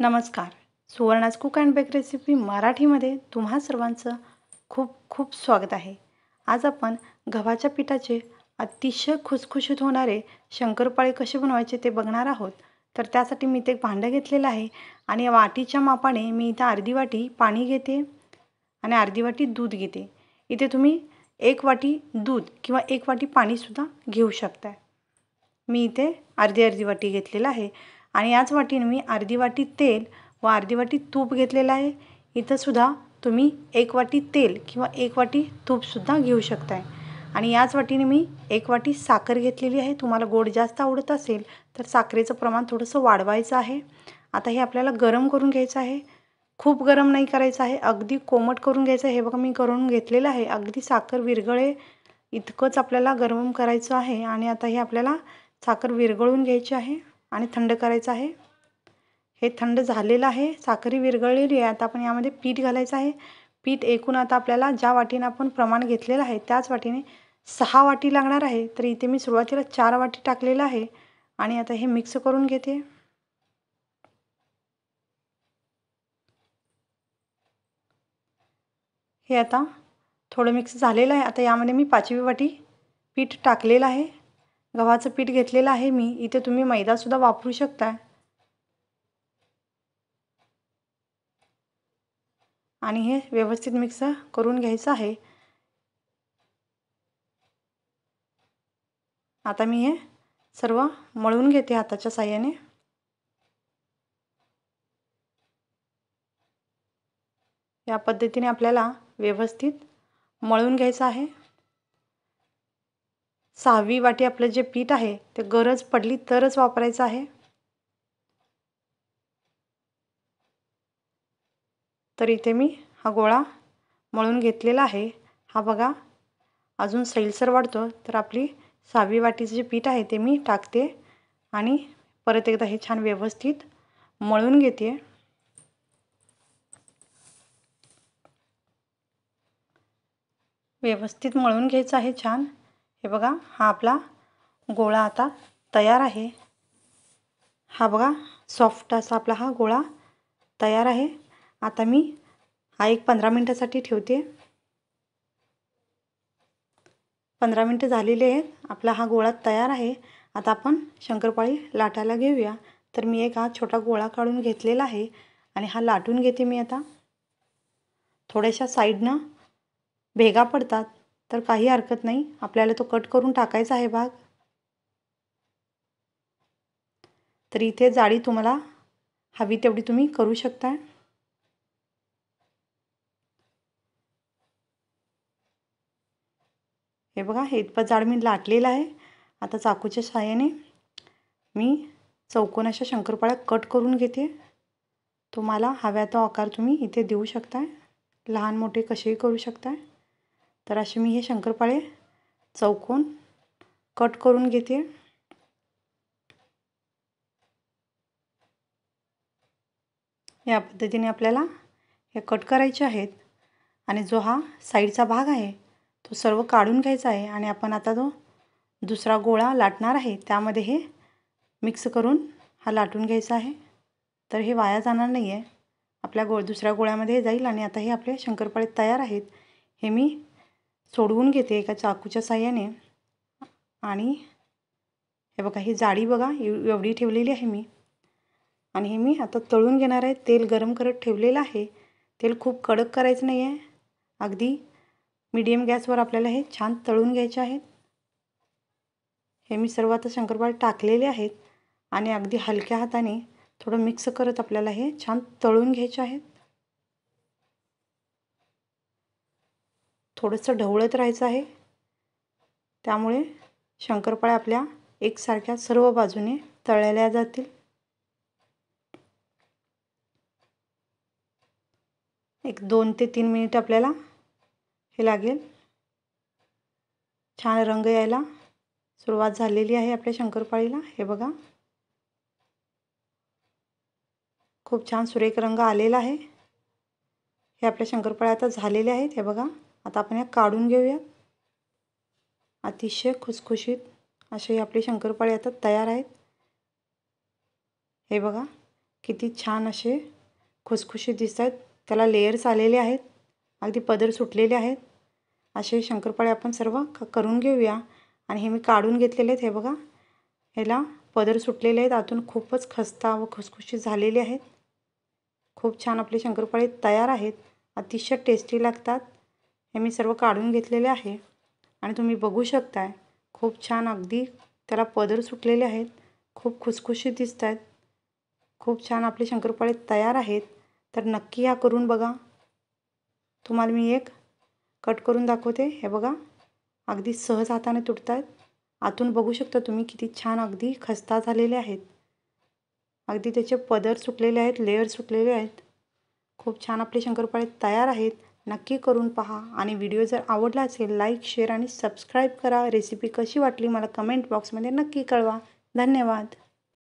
नमस्कार Suvarna's cook and bake recipe मराठीमध्ये तुम्हा सर्वांचं खूप खूप स्वागत आहे आज आपण गव्हाच्या पिठाचे अतिशय खुसखुशीत होणारे शंकरपाळे कसे बनवायचे ते बघणार आहोत तर त्यासाठी मी ते भांडं घेतलेलं आहे आणि वाटीच्या मापाने मी इथं अर्धी वाटी पाणी घेते आणि अर्धी वाटी दूध घेते इथे तुम्ही एक वाटी दूध किंवा एक वाटी पाणीसुद्धा घेऊ शकता मी इथे अर्धी अर्धी वाटी घेतलेलं आहे आणि याच वाटीने मी अर्धी वाटी तेल व अर्धी वाटी तूप घेतलेलं आहे इथंसुद्धा तुम्ही एक वाटी तेल किंवा एक वाटी तूपसुद्धा घेऊ शकताय आणि याच वाटीने मी एक वाटी साखर घेतलेली आहे तुम्हाला गोड जास्त आवडत असेल तर साखरेचं प्रमाण थोडंसं वाढवायचं आहे आता हे आपल्याला गरम करून घ्यायचं आहे खूप गरम नाही करायचं आहे अगदी कोमट करून घ्यायचं आहे हे बघा मी करून घेतलेलं आहे अगदी साखर विरगळे इतकंच आपल्याला गरम करायचं आहे आणि आता हे आपल्याला साखर विरगळून घ्यायची आहे आणि थंड करायचं आहे हे थंड झालेलं आहे साखरी विरघळलेली आहे आता आपण यामध्ये पीठ घालायचं आहे पीठ एकूण आता आपल्याला ज्या वाटीनं आपण प्रमाण घेतलेलं आहे त्याच वाटीने सहा वाटी लागणार आहे तर इथे मी सुरुवातीला चार वाटी टाकलेलं आहे आणि आता हे मिक्स करून घेते हे आता थोडं मिक्स झालेलं आहे आता यामध्ये मी पाचवी वाटी पीठ टाकलेलं आहे गव्हाचं पीठ घेतलेलं आहे मी इथे तुम्ही मैदासुद्धा वापरू शकता आणि हे व्यवस्थित मिक्स करून घ्यायचं आहे आता मी हे सर्व मळून घेते हाताच्या साह्याने या पद्धतीने आपल्याला व्यवस्थित मळून घ्यायचं आहे सहावी वाटी आपलं जे पीठ आहे ते गरज पडली तरच वापरायचं आहे तर इथे मी हा गोळा मळून घेतलेला आहे हा बघा अजून सैलसर वाढतो तर आपली सहावी वाटीचं जे पीठ आहे ते मी टाकते आणि परत एकदा हे छान व्यवस्थित मळून घेते व्यवस्थित मळून घ्यायचं आहे छान हे बघा हा आपला गोळा आता तयार आहे हा बघा सॉफ्ट असा आपला हा गोळा तयार आहे आता मी हा एक पंधरा मिनटासाठी ठेवते पंधरा मिनटं झालेली आहेत आपला हा गोळा तयार आहे आता आपण शंकरपाळी लाटायला घेऊया तर मी एक हा छोटा गोळा काढून घेतलेला आहे आणि हा लाटून घेते मी आता थोड्याशा साईडनं भेगा पडतात तर काही हरकत नाही आपल्याला तो कट करून टाकायचा आहे भाग तर इथे जाळी तुम्हाला हवी तेवढी तुम्ही करू शकता हे बघा हे इतपत जाड मी लाटलेलं आहे आता चाकूच्या सहाय्याने मी चौकोन अशा शंकरपाळ्या कट करून घेते तुम्हाला हव्या तो आकार तुम्ही इथे देऊ शकताय लहान मोठे कसेही करू शकताय तर असे मी हे शंकरपाळे चौकोन कट करून घेते या पद्धतीने आपल्याला हे कट करायचे आहेत आणि जो हा साईडचा भाग आहे तो सर्व काढून घ्यायचा आहे आणि आपण आता तो दुसरा गोळा लाटणार आहे त्यामध्ये हे मिक्स करून हा लाटून घ्यायचा आहे तर हे वाया जाणार नाही आहे आपल्या गो दुसऱ्या गोळ्यामध्ये जाईल आणि आता हे आपले शंकरपाळे तयार आहेत हे मी सोडवून घेते एका चाकूच्या साह्याने आणि हे बघा ही जाडी बघा एव एवढी ठेवलेली आहे मी आणि हे मी आता तळून घेणार आहे तेल गरम करत ठेवलेलं आहे तेल खूप कडक करायचं नाही आहे अगदी मीडियम गॅसवर आपल्याला हे छान तळून घ्यायचे आहेत हे मी सर्व आता शंकरपाळ टाकलेले आहेत आणि अगदी हलक्या हाताने थोडं मिक्स करत आपल्याला हे छान तळून घ्यायचे आहेत थोडंसं ढवळत राहायचं आहे त्यामुळे शंकरपाळ्या आपल्या एकसारख्या सर्व बाजूने तळल्या जातील एक दोन ते तीन मिनिट आपल्याला हे लागेल छान रंग यायला सुरुवात झालेली आहे आपल्या शंकरपाळीला हे बघा खूप छान सुरेख रंग आलेला आहे हे आपल्या शंकरपाळ्या आता झालेले आहेत हे बघा आता आपण या काढून घेऊया अतिशय खुसखुशीत असे आपले शंकरपाळे आता तयार आहेत हे बघा किती छान असे खुसखुशीत दिसत आहेत त्याला लेयर्स आलेले आहेत अगदी पदर सुटलेले आहेत असे शंकरपाळे आपण सर्व करून घेऊया आणि हे मी काढून घेतलेले आहेत हे बघा ह्याला पदर सुटलेले आहेत आतून खूपच खस्ता व खुसखुशीत झालेले आहेत खूप छान आपले शंकरपाळे तयार आहेत अतिशय टेस्टी लागतात हे मी सर्व काढून घेतलेले आहे आणि तुम्ही बघू शकताय खूप छान अगदी त्याला पदर सुटलेले आहेत खूप खुसखुशीत दिसत आहेत खूप छान आपले शंकरपाळे तयार आहेत तर नक्की ह्या करून बघा तुम्हाला मी एक कट करून दाखवते हे बघा अगदी सहज हाताने तुटत आहेत आतून बघू शकता तुम्ही किती छान अगदी खस्ता झालेले आहेत अगदी त्याचे पदर सुटलेले आहेत लेअर सुटलेले आहेत खूप छान आपले शंकरपाळे तयार आहेत नक्की करून पहा आणि व्हिडिओ जर आवडला असेल लाईक शेअर आणि सबस्क्राईब करा रेसिपी कशी वाटली मला कमेंट बॉक्समध्ये नक्की कळवा धन्यवाद